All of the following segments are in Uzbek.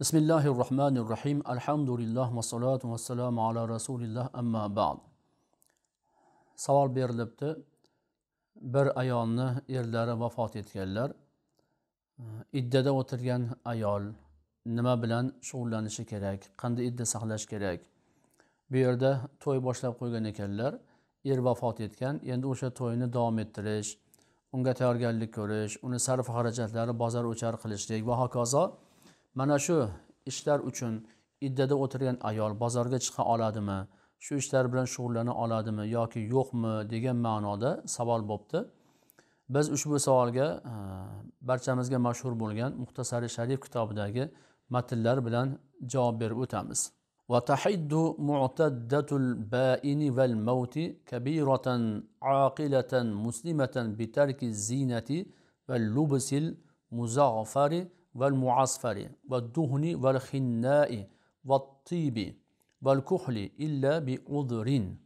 bismillahi rohmanir rohim alhamdulillah va salamu ala rasulilloh amma ba'd. Savol berilibdi. Bir ayolni erlari vafot etganlar iddada o'tirgan ayol nima bilan shug'ullanishi kerak? Qanday idda saqlash kerak? Bu yerda to'y boshlab qo'ygan ekanlar, er vafot etgan, endi o'sha to'yni davom ettirish, unga tayyorgarlik ko'rish, uni sarf xarajatlari bozor o'char qilishlik va hokazo mana shu ishlar uchun iddada o'tirgan ayol bozorga chiqa oladimi shu ishlar bilan shug'ullana oladimi yoki yo'qmi degan ma'noda savol bo'libdi biz ushbu savolga e, barchamizga mashhur bo'lgan muxtasari sharif kitobidagi matnlar bilan javob berib o'tamiz وتحد معتدة البائن والموت كبيرة عاقلة مسلمة بترك الزينة واللبس المزعفر vel muasfari ve duhni vel hinnai ve tibi vel kuhli illa bi udrin.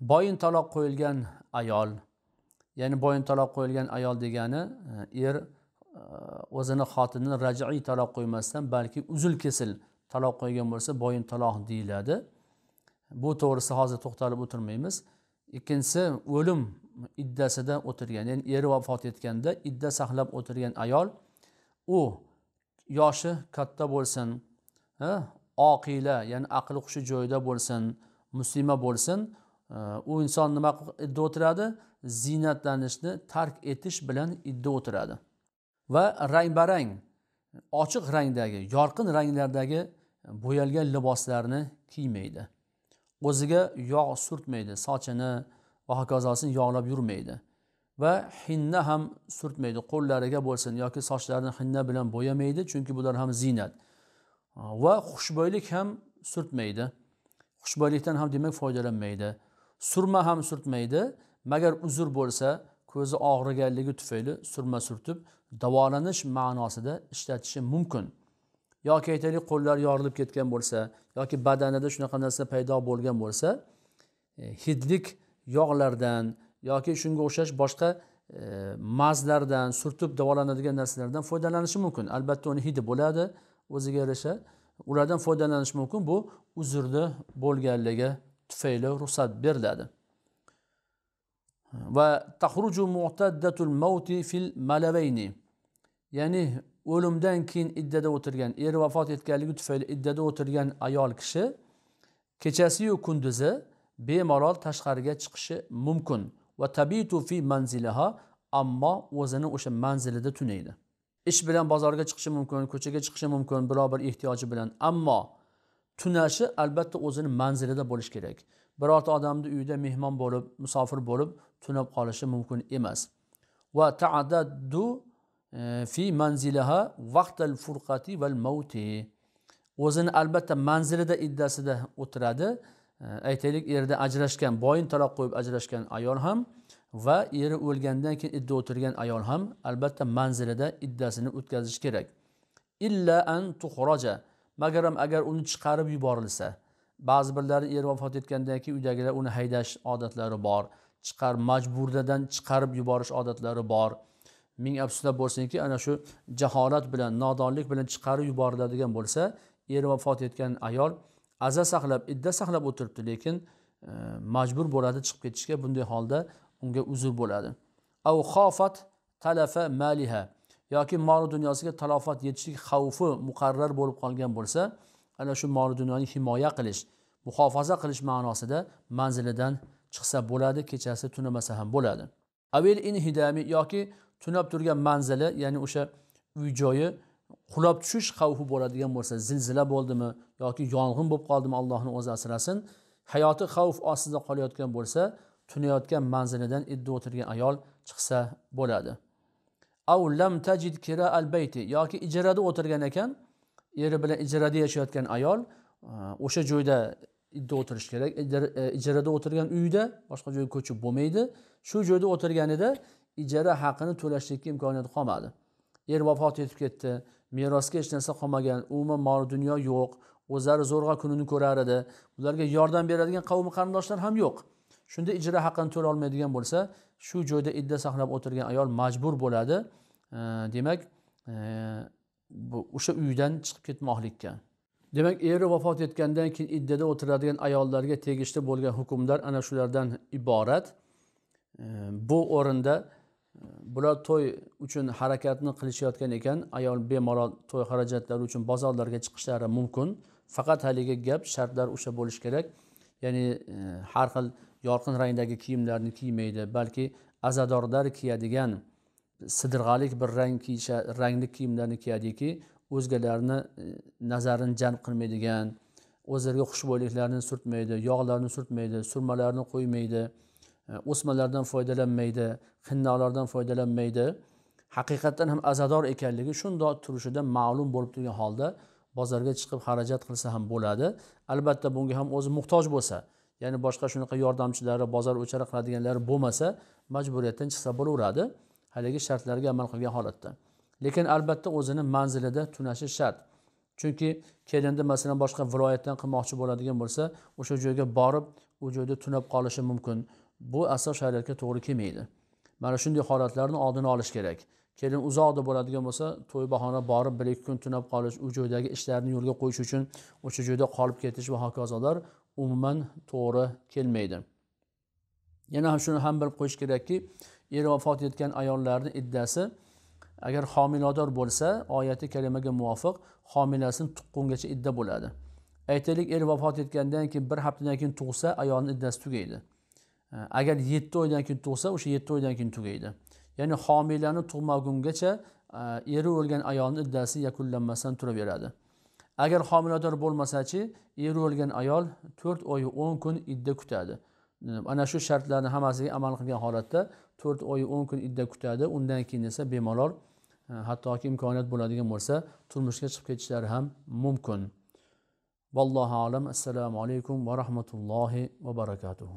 Boyin taloq qo'yilgan ayol, ya'ni boyin taloq qo'yilgan ayol degani e, er e, o'zini xotinini raj'iy taloq qo'ymasdan balki uzil kesil taloq qo'ygan bo'lsa boyin taloq deyiladi bu to'g'risida hozir to'xtalib o'tirmaymiz ikkinchisi o'lim iddasida o'tirgan ya'ni eri vafot etganda idda saqlab o'tirgan ayol u yoshi katta bo'lsin oqila ya'ni aqli hushi joyida bo'lsin muslima bo'lsin e, u inson nima idda o'tiradi ziynatlanishni tark etish bilan idda o'tiradi va rang barang ochiq rangdagi yorqin ranglardagi bo'yalgan liboslarni kiymaydi o'ziga yog' surtmaydi sochini va hokazosini yog'lab yurmaydi va hinna ham surtmaydi qo'llariga bo'lsin yoki sochlarini hinna bilan bo'yamaydi chunki bular ham ziynat va xushbo'ylik ham surtmaydi xushbo'ylikdan ham demak foydalanmaydi surma ham surtmaydi magar uzr bo'lsa ko'zi og'riganligi tufayli surma surtib davolanish ma'nosida ishlatishi mumkin yoki aytaylik qo'llari yorilib ketgan bo'lsa yoki badanida shunaqa narsa paydo bo'lgan bo'lsa e, hidlik yog'lardan yoki shunga o'xshash boshqa e, mazlardan surtib davolanadigan narsalardan foydalanishi mumkin albatta uni hidi bo'ladi o'ziga yarasha ulardan foydalanish mumkin bu uzrni bo'lganligi tufayli ruxsat beriladi va tahruju mu'taddatul mavti fil malavayni ya'ni o'limdan keyin iddada o'tirgan eri vafot etganligi tufayli iddada o'tirgan ayol kishi kechasiyu kunduzi bemalol tashqariga chiqishi mumkin va tabitu fi manzilaha ammo o'zini o'sha manzilida tunaydi ish bilan bozorga chiqishi mumkin ko'chaga chiqishi mumkin biror bir ehtiyoji bilan ammo tunashi albatta o'zini manzilida bo'lishi kerak birorta odamni uyida mehmon bo'lib musofir bo'lib tunab qolishi mumkin emas va taadaddu e, fi manzilaha vaqtal furqati val mavti o'zini albatta manzilida iddasida o'tiradi Э, aytaylik erda ajrashgan boyin taloq qo'yib ajrashgan ayol ham va eri o'lgandan keyin idda o'tirgan ayol ham albatta manzilida iddasini o'tkazishi kerak illa an tuxroja magaram agar uni chiqarib yuborilsa ba'zi birlari eri vafot etgandan keyin uydagilar uni haydash odatlari bor chiqarib majburdadan chiqarib yuborish odatlari bor ming afsuslar bo'lsinki ana shu jaholat bilan nodonlik bilan chiqarib yuboriladigan bo'lsa eri vafot etgan ayol aza saqlab idda saqlab o'tiribdi lekin e, majbur bo'ladi chiqib ketishga bunday holda unga uzr bo'ladi av xofat talafa maliha yoki moli dunyosiga talofat yetishlik xavfi muqarrar bo'lib qolgan bo'lsa ana shu moli dunyoni himoya qilish muhofaza qilish ma'nosida manzilidan chiqsa bo'ladi kechasi tunamasa ham bo'ladi avil inhidami yoki tunab turgan manzili ya'ni o'sha uy joyi qulab tushish xavfi bo'ladigan bo'lsa zilzila bo'ldimi yoki yong'in bo'lib qoldimi allohni o'zi asrasin hayoti xavf ostida qolayotgan bo'lsa tunayotgan manzilidan idda o'tirgan ayol chiqsa bo'ladi av lam tajid kira al bayti yoki ijarada o'tirgan ekan eri bilan ijarada yashayotgan ayol e, o'sha joyda idda o'tirish kerak ijarada e, o'tirgan uyda boshqa joyga ko'chib bo'lmaydi shu joyda o'tirganida ijara haqini to'lashlikka imkoniyati qolmadi er vafot etib ketdi merosga hech narsa qolmagan umuman mol dunyo yo'q o'zlari zo'rg'a kunini ko'rar edi ularga yordam beradigan qavm qarindoshlar ham yo'q shunda ijra haqini to'lolmaydigan bo'lsa shu joyda idda saqlab o'tirgan ayol majbur bo'ladi e, demak o'sha e, uydan chiqib ketmoqlikka demak eri vafot etgandan keyin iddada o'tiradigan ayollarga tegishli bo'lgan hukmlar ana shulardan iborat e, bu o'rinda bular to'y uchun harakatni qilishayotgan ekan ayol bemalol to'y xarajatlari uchun bozorlarga chiqishlari mumkin faqat haligi gap shartlar o'sha bo'lishi kerak ya'ni e, har xil yorqin rangdagi kiyimlarni kiymaydi balki azadorlar kiyadigan sidirg'alik bir rang kiyisha rangli kiyimlarni kiyadiki o'zgalarni e, nazarini jalb qilmaydigan o'zlariga xushbo'yliklarni surtmaydi yog'larni surtmaydi surmalarni qo'ymaydi Э, o'smalardan foydalanmaydi qinnoqlardan foydalanmaydi haqiqatdan ham azador ekanligi shundoq turishidan ma'lum bo'lib turgan holda bozorga chiqib xarajat qilsa ham bo'ladi albatta bunga ham o'zi muhtoj bo'lsa ya'ni boshqa shunaqa yordamchilari bozor o'chara qiladiganlari bo'lmasa majburiyatdan chiqsa bo'laveradi haligi shartlarga amal qilgan holatda lekin albatta o'zini manzilida tunashi shart chunki kelinni masalan boshqa viloyatdan qilmoqchi bo'ladigan bo'lsa o'sha joyga borib u joyda tunab qolishi mumkin bu aslo shariatga to'g'ri kelmaydi mana shunday holatlarni oldini olish kerak kelin uzoqda bo'ladigan bo'lsa to'y bahona borib bir ikki kun tunab qolish u joydagi ishlarni yo'lga qo'yish uchun o'sha joyda qolib ketish va hokazolar umuman to'g'ri kelmaydi yana ham shuni ham bilib qo'yish kerakki eri vafot etgan ayollarni iddasi agar homilador bo'lsa oyati kalimaga muvofiq homilasini tuqqungacha idda bo'ladi aytaylik er vafot etgandan keyin bir haftadan keyin tug'sa ayolni iddasi tugaydi agar yetti oydan keyin tug'sa o'sha yetti oydan keyin tugaydi ya'ni homilani tug'magungacha e, eri o'lgan ayolni iddasi yakunlanmasdan turaveradi agar homilador bo'lmasachi eri o'lgan ayol to'rt oy o'n kun idda kutadi ana shu shartlarni hammasiga amal qilgan holatda to'rt oy o'n kun idda kutadi undan keyin esa bemalol e, hattoki imkoniyat bo'ladigan bo'lsa turmushga chiqib ketishlari ham mumkin vallohu alam assalomu alaykum va rahmatullohi va barakatuh